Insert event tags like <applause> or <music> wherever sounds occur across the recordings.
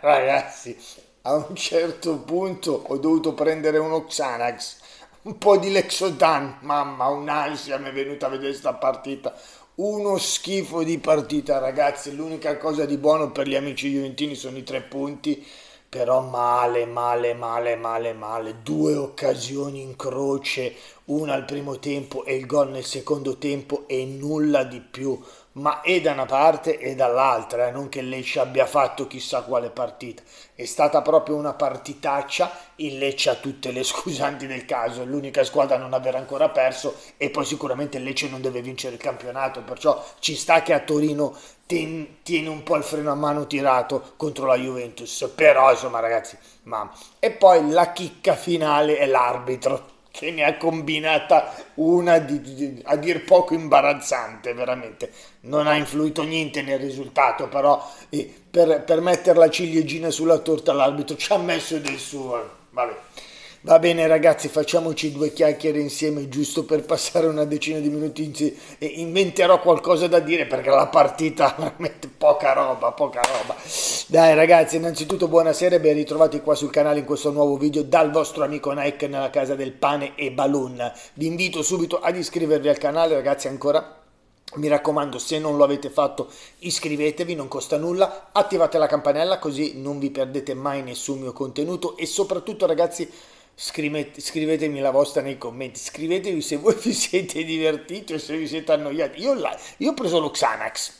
<laughs> ragazzi, a un certo punto ho dovuto prendere uno Xanax, un po' di Lexodan, mamma, un'ansia mi è venuta a vedere questa partita. Uno schifo di partita, ragazzi. L'unica cosa di buono per gli amici juventini sono i tre punti però male, male, male, male, male, due occasioni in croce, una al primo tempo e il gol nel secondo tempo e nulla di più, ma è da una parte e dall'altra, eh? non che Lecce abbia fatto chissà quale partita, è stata proprio una partitaccia, il Lecce ha tutte le <laughs> scusanti del caso, è l'unica squadra a non aver ancora perso e poi sicuramente il Lecce non deve vincere il campionato, perciò ci sta che a Torino tiene un po' il freno a mano tirato contro la Juventus, però insomma ragazzi, mamma. E poi la chicca finale è l'arbitro che ne ha combinata una di, di, a dir poco imbarazzante, veramente. Non ha influito niente nel risultato, però eh, per, per mettere la ciliegina sulla torta l'arbitro ci ha messo del suo. Vabbè. Va bene ragazzi, facciamoci due chiacchiere insieme giusto per passare una decina di minuti e inventerò qualcosa da dire perché la partita <laughs> veramente poca roba, poca roba. Dai ragazzi, innanzitutto buonasera e ben ritrovati qua sul canale in questo nuovo video dal vostro amico Nike nella casa del pane e balloon. Vi invito subito ad iscrivervi al canale ragazzi ancora mi raccomando, se non lo avete fatto, iscrivetevi, non costa nulla, attivate la campanella così non vi perdete mai nessun mio contenuto e soprattutto ragazzi Scrivete, scrivetemi la vostra nei commenti, scrivetevi se voi <laughs> vi siete divertiti o se vi siete annoiati. Io, la, io ho preso lo Xanax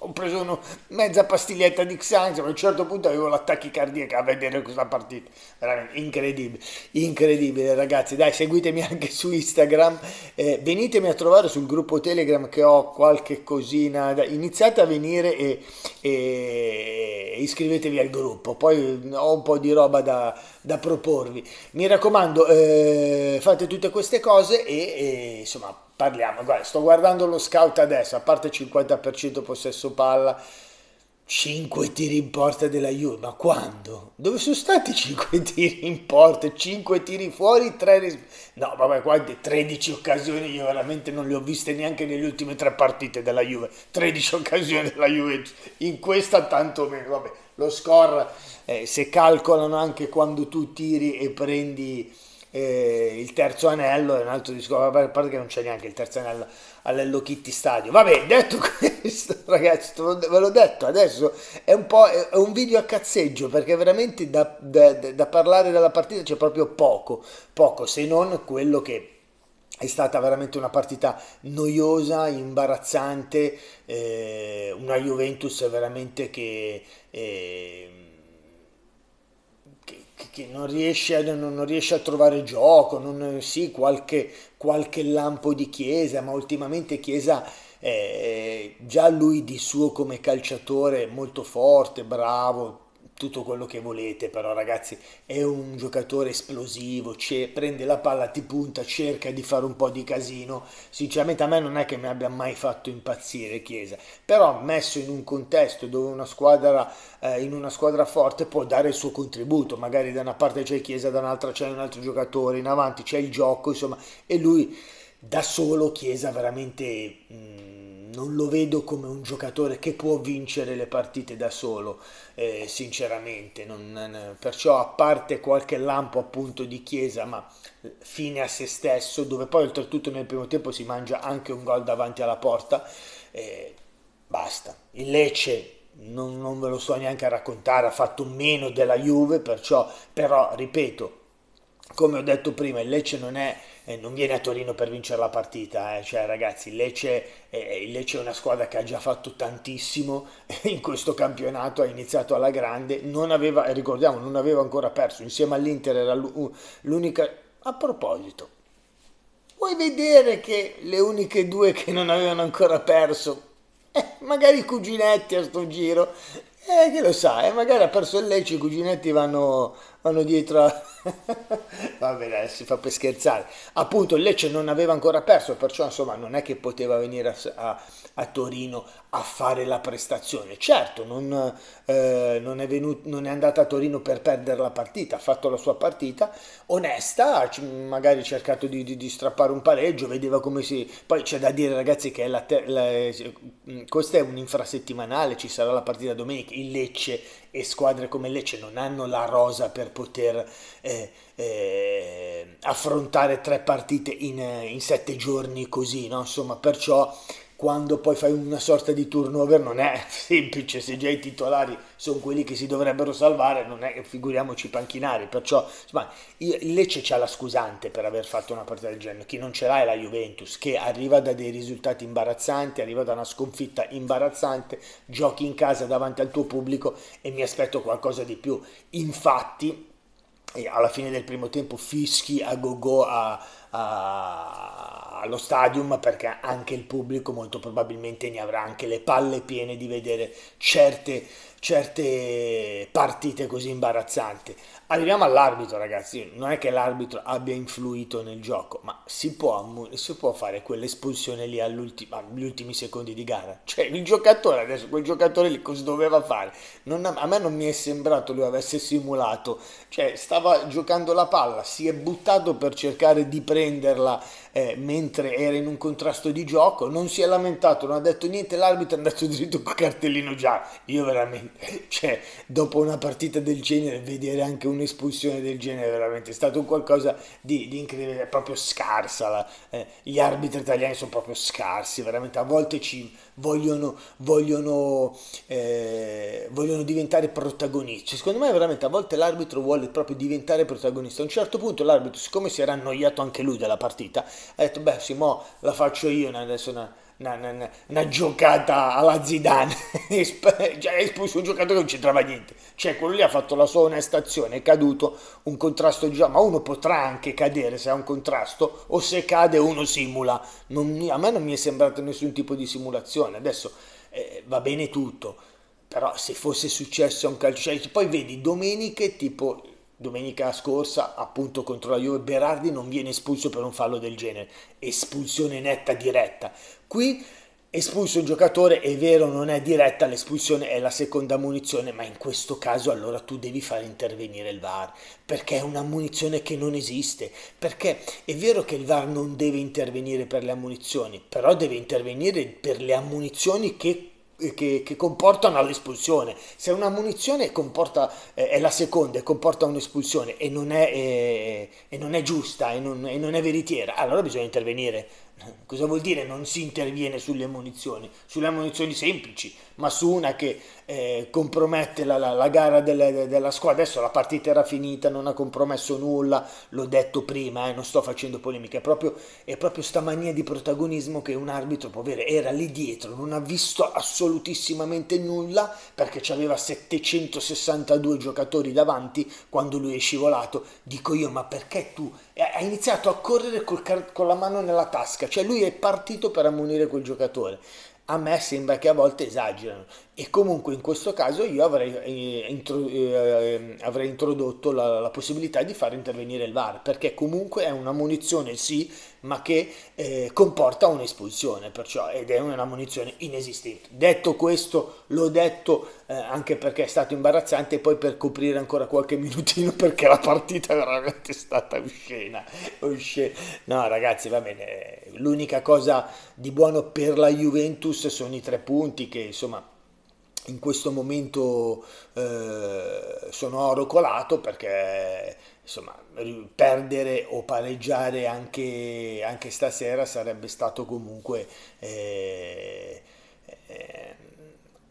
ho preso uno, mezza pastiglietta di Xanax, ma a un certo punto avevo l'attacco cardiaco a vedere questa partita, veramente incredibile, incredibile ragazzi, dai seguitemi anche su Instagram, eh, venitemi a trovare sul gruppo Telegram che ho qualche cosina, da, iniziate a venire e, e, iscrivetevi al gruppo, poi mm, ho un po' di roba da, da proporvi, mi raccomando eh, fate tutte queste cose e, e insomma parliamo, guarda, sto guardando lo scout adesso, a parte 50% possesso palla, 5 tiri in porta della Juve, ma quando? Dove sono stati 5 <laughs> tiri in porta, 5 tiri fuori, 3 ris- No, vabbè, quante 13 occasioni io veramente non le ho viste neanche nelle ultime 3 partite della Juve. 13 occasioni della Juve in questa tantomeno, vabbè, lo score eh, se calcolano anche quando tu tiri e prendi eh, il terzo anello è un altro discorso, a parte che non c'è neanche il terzo anello all'Hello Kitty Stadio. Vabbè, detto <laughs> questo, ragazzi, ve l'ho detto, adesso è un, po', è un video a cazzeggio, perché veramente da, da, da parlare della partita c'è proprio poco, poco, se non quello che è stata veramente una partita noiosa, imbarazzante, eh, una Juventus veramente che... Eh, che, che non, riesce a, non, riesce a, trovare gioco, non, sì, qualche, qualche lampo di Chiesa, ma ultimamente Chiesa... Eh, già lui di suo come calciatore molto forte, bravo, tutto quello che volete, però ragazzi è un giocatore esplosivo, prende la palla, ti punta, cerca di fare un po' di casino, sinceramente a me non è che mi abbia mai fatto impazzire Chiesa, però messo in un contesto dove una squadra, eh, in una squadra forte può dare il suo contributo, magari da una parte c'è Chiesa, da un'altra c'è un altro giocatore, in avanti c'è il gioco, insomma, e lui da solo Chiesa veramente mh, mm, non lo vedo come un giocatore che può vincere le partite da solo, eh, sinceramente, non, perciò a parte qualche lampo appunto di Chiesa, ma fine a se stesso, dove poi oltretutto nel primo tempo si mangia anche un gol davanti alla porta, eh, basta. Il Lecce non, non ve lo so neanche a raccontare, ha fatto meno della Juve, perciò, però ripeto, come ho detto prima, il Lecce non, è, eh, non viene a Torino per vincere la partita, eh. cioè ragazzi, il Lecce, eh, il Lecce, è una squadra che ha già fatto tantissimo <laughs> in questo campionato, ha iniziato alla grande, non aveva, ricordiamo, non aveva ancora perso, insieme all'Inter era l'unica... A proposito, vuoi vedere che le uniche due che non avevano ancora perso, eh, magari i cuginetti a sto giro, eh, chi lo sa, eh, magari ha perso il Lecce, i cuginetti vanno, vanno dietro a... <laughs> Vabbè, dai, si fa per scherzare. Appunto, il Lecce non aveva ancora perso, perciò insomma non è che poteva venire a, a, a Torino a fare la prestazione. Certo, non, eh, non, è venuto, non è andata a Torino per perdere la partita, ha fatto la sua partita onesta, magari ha cercato di, di, di, strappare un pareggio, vedeva come si... Poi c'è da dire ragazzi che la, la, eh, questa è un'infrasettimanale, ci sarà la partita domenica il Lecce e squadre come Lecce non hanno la rosa per poter eh, eh, affrontare tre partite in, eh, in, sette giorni così, no? insomma perciò quando poi fai una sorta di turnover non è semplice, se già i titolari sono quelli che si dovrebbero salvare, non è, figuriamoci panchinari, perciò insomma, il Lecce c'ha la scusante per aver fatto una partita del genere, chi non ce l'ha è la Juventus, che arriva da dei risultati imbarazzanti, arriva da una sconfitta imbarazzante, giochi in casa davanti al tuo pubblico e mi aspetto qualcosa di più. Infatti, alla fine del primo tempo fischi a go-go a allo stadium perché anche il pubblico molto probabilmente ne avrà anche le palle piene di vedere certe, certe partite così imbarazzanti. Arriviamo all'arbitro ragazzi, non è che l'arbitro abbia influito nel gioco, ma si può, si può fare quell'espulsione lì agli ultimi secondi di gara. Cioè il giocatore adesso, quel giocatore lì cosa doveva fare? Non, a me non mi è sembrato lui avesse simulato, cioè stava giocando la palla, si è buttato per cercare di prendere prenderla eh, mentre era in un contrasto di gioco, non si è lamentato, non ha detto niente, l'arbitro è andato dritto col cartellino giallo. Io veramente, <laughs> cioè, dopo una partita del genere, vedere anche un'espulsione del genere, veramente è stato qualcosa di, di incredibile, è proprio scarsa. La, eh, gli arbitri italiani sono proprio scarsi, veramente a volte ci vogliono, vogliono, eh, vogliono diventare protagonisti. Secondo me veramente a volte l'arbitro vuole proprio diventare protagonista. A un certo punto l'arbitro, siccome si era annoiato anche lui, lui della partita, ha detto beh sì, mo la faccio io adesso una, una, una, una giocata alla Zidane, <laughs> cioè, è espulso un giocatore che non c'entrava niente, cioè quello lì ha fatto la sua onestazione, è caduto un contrasto già, ma uno potrà anche cadere se ha un contrasto o se cade uno simula, non, a me non mi è sembrato nessun tipo di simulazione, adesso eh, va bene tutto, però se fosse successo a un calcio, cioè, poi vedi domeniche tipo domenica scorsa appunto contro la Juve Berardi non viene espulso per un fallo del genere, espulsione netta diretta. Qui espulso un giocatore, è vero non è diretta, l'espulsione è la seconda munizione, ma in questo caso allora tu devi far intervenire il VAR, perché è una munizione che non esiste, perché è vero che il VAR non deve intervenire per le ammunizioni, però deve intervenire per le ammunizioni che che, che, comportano all'espulsione. Se una munizione comporta, eh, è la seconda e comporta un'espulsione e non è, eh, e non è giusta e non, e non, è veritiera, allora bisogna intervenire. Cosa vuol dire non si interviene sulle munizioni? Sulle munizioni semplici, ma su una che eh, compromette la, la, la gara delle, della squadra. Adesso la partita era finita, non ha compromesso nulla, l'ho detto prima, eh, non sto facendo polemica. È proprio, è proprio sta mania di protagonismo che un arbitro può avere. Era lì dietro, non ha visto assolutissimamente nulla perché aveva 762 giocatori davanti quando lui è scivolato. Dico io, ma perché tu ha iniziato a correre car- con la mano nella tasca, cioè lui è partito per ammonire quel giocatore. A me sembra che a volte esagerano e comunque in questo caso io avrei, eh, intro- eh, avrei introdotto la, la, possibilità di far intervenire il VAR perché comunque è una munizione sì ma che eh, comporta un'espulsione, perciò, ed è una munizione inesistente. Detto questo, l'ho detto eh, anche perché è stato imbarazzante, e poi per coprire ancora qualche minutino <laughs> perché la partita è veramente stata uscena. No, ragazzi, va bene. Eh, l'unica cosa di buono per la Juventus sono i tre punti che insomma in questo momento eh, sonoro colato perché insomma perdere o pareggiare anche, anche stasera sarebbe stato comunque eh, eh,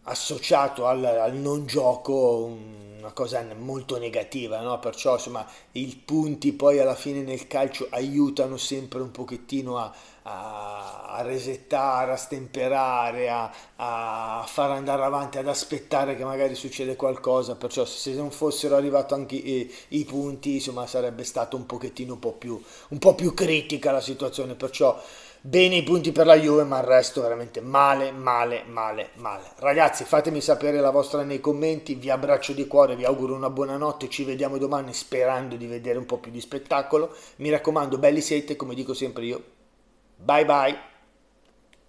associato al, al non gioco un, una cosa molto negativa, no? perciò insomma i punti poi alla fine nel calcio aiutano sempre un pochettino a, a, a resettare, a stemperare, a, a, far andare avanti, ad aspettare che magari succeda qualcosa, perciò se non fossero arrivati anche i, i, punti insomma sarebbe stato un pochettino un po, più, un po' più critica la situazione, perciò bene i punti per la Juve, ma il resto veramente male, male, male, male. Ragazzi, fatemi sapere la vostra nei commenti, vi abbraccio di cuore, vi auguro una buona notte, ci vediamo domani sperando di vedere un po' più di spettacolo. Mi raccomando, belli siete, come dico sempre io. Bye bye.